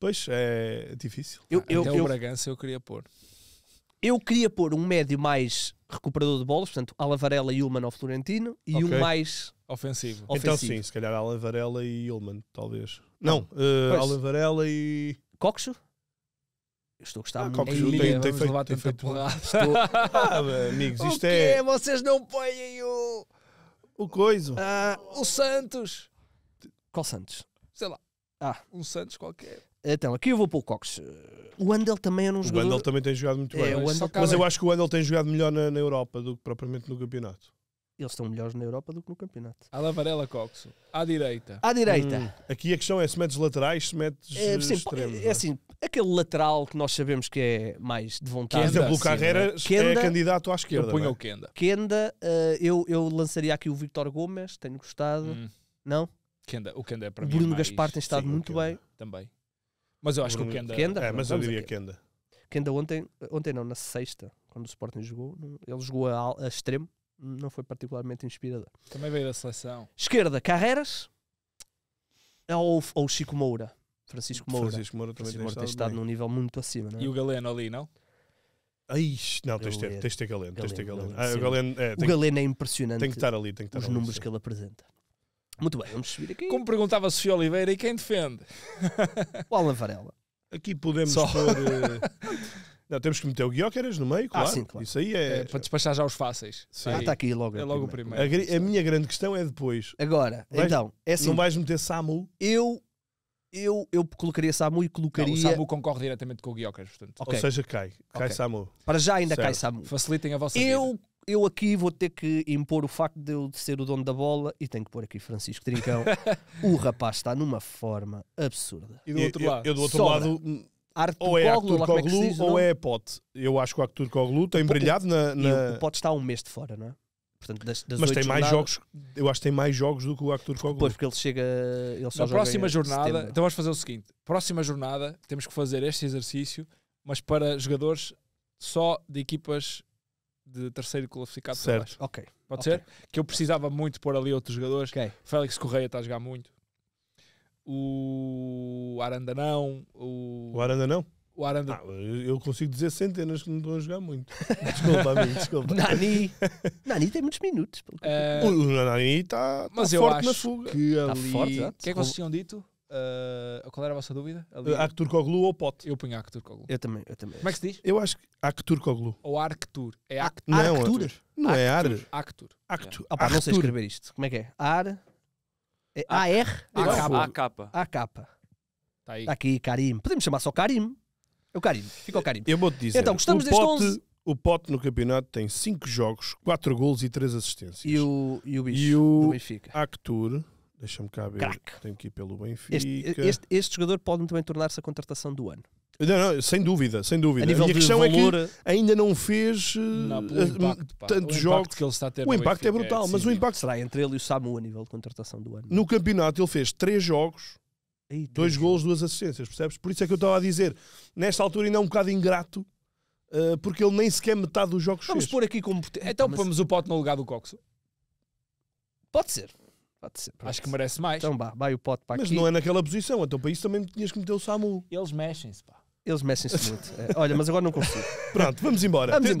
Pois é difícil. Ah, então eu, o Bragança eu queria pôr. Eu queria pôr um médio mais recuperador de bolas, portanto, a e Ulman ao Florentino e um mais ofensivo. Então sim, se calhar a e Ulman, talvez. Ah, não, uh, e. Coxo? Estou a gostar ah, muito. Tem, feito, tem ah, amigos, isto é. Vocês não põem o. O Coiso. o Santos. Qual Santos? Sei lá. Ah. Um Santos qualquer. Então, aqui eu vou para o Cox. O Andel também era é um o jogador... O Andel também tem jogado muito é, bem. É, mas, mas eu acho que o Andel tem jogado melhor na, na, Europa do que propriamente no campeonato. Eles estão melhores na Europa do que no campeonato. À Lavarela Cox. À direita. À direita. Hum. Aqui a questão é se metes laterais, se metes é, sim, extremos. É, é assim, aquele lateral que nós sabemos que é mais de vontade. Kenda, exemplo, o Carreira né? é candidato à esquerda. Eu punho o Kenda. Kenda, uh, eu, eu lançaria aqui o Victor Gomes, tenho gostado. Hum. Não? Kenda, o Kenda é para o Bruno mais... Gaspar tem estado Sim, muito bem. Também. Mas eu acho Bruno... que o Kenda. Kenda é, mas eu diria Kenda. Kenda ontem, ontem não, na sexta, quando o Sporting jogou, ele jogou a, a extremo, não foi particularmente inspirador. Também veio da seleção. Esquerda, Carreiras ou, ou Chico Moura? Francisco Moura. Francisco Moura também Francisco Moura tem, tem estado, bem. num nível muito acima, não é? E o Galeno ali, não? Ai, não, tens de ter, ter Galeno. Galeno, tens ter Galeno. Galeno. Ah, o, Galeno é, o Galeno é impressionante. Tem que estar ali, tem que estar Os ali, números sim. que ele apresenta. Muito bem, vamos subir aqui. Como perguntava a Sofia Oliveira, e quem defende? O Alan Varela. Aqui podemos Só. pôr. Eh, Não, temos que meter o Guioqueras no meio, ah, claro. Ah, sim, claro. Isso aí é... é... Para despachar já os fáceis. Sim. Ah, está aqui logo. É logo o primeiro. A, a, minha grande questão é depois. Agora, vais, então, é assim. Não vais meter Samu? Eu. Eu, eu colocaria Samu e colocaria. Não, o Samu concorre diretamente com o Guioqueras, portanto. Okay. Ou seja, cai. Cai okay. Samu. Para já ainda certo. cai Samu. Facilitem a vossa Eu vida eu aqui vou ter que impor o facto de eu ser o dono da bola e tenho que pôr aqui Francisco Trincão. o rapaz está numa forma absurda. E do outro eu, lado? Eu, eu do outro Sobra. lado... Hum, Arthur ou é Arthur é Coglu, é diz, ou não? é Pote. Eu acho que o Arthur Coglu tem o brilhado na... na... o Pote está um mês de fora, não é? Portanto, das, das mas tem mais jogos, eu acho que tem mais jogos do que o Arthur Coglu. Pois, porque ele chega. Ele só Na próxima jornada, setembro. então vamos fazer o seguinte: próxima jornada temos que fazer este exercício, mas para jogadores só de equipas de terceiro classificado certo. Ok. Pode okay. ser? Que eu precisava muito pôr ali outros jogadores. Okay. Félix Correia está a jogar muito. O Aranda não. O, o Aranda não? O Aranda... Ah, eu consigo dizer centenas que não estão a jogar muito. Desculpa, amigo, desculpa. Nani. Nani tem muitos minutos. Uh... O Nani está tá, tá forte na fuga. Que tá ali... Tá forte, O que é que vocês tinham dito? Uh, qual era a vossa dúvida? Ali. Acturcoglu ou Pote? Eu ponho Acturcoglu. Eu também, eu também. Como é que se diz? Eu acho que Acturcoglu. Ou Arctur. É Act Não, Arctur. Arctur. Não é Ar. Actur. Actur. É. Opa, ah, não sei escrever isto. Como é que é? Ar. É AR. AK. AK. Está aí. Está aqui, Karim. Podemos chamar só Karim. É o Karim. Fica o Karim. Eu vou-te dizer. Então, gostamos deste pote... 11. O Pote no campeonato tem 5 jogos, 4 golos e 3 assistências. E o, e o Bicho e o Benfica. Actur Deixa-me cá ver. Crack. Tenho que ir pelo Benfica. Este, este, este jogador pode também tornar-se a contratação do ano. Não, não, sem dúvida, sem dúvida. A, a questão valor... é que ainda não fez eh, tantos jogos. que ele está a ter o impacto é Benfica, é brutal, é, mas sim. o impacto será entre ele e o Samu a nível de contratação do ano. No campeonato ele fez três jogos, dois gols, duas assistências, percebes? Por isso é que eu estava a dizer, nesta altura ainda é um bocado ingrato, eh, porque ele nem sequer metade dos jogos Vamos fez. Vamos pôr aqui como... Então mas... pomos o pote no lugar do Coxo. Pode ser. Acho que merece mais. Então vá, vai o pote para Mas aqui. Mas não é naquela posição, então para isso também tinhas que meter o Samu. Eles mexem-se, pá. Eles mexem-se muito. É, olha, mas agora não consigo. Pronto, vamos embora. Vamos embora.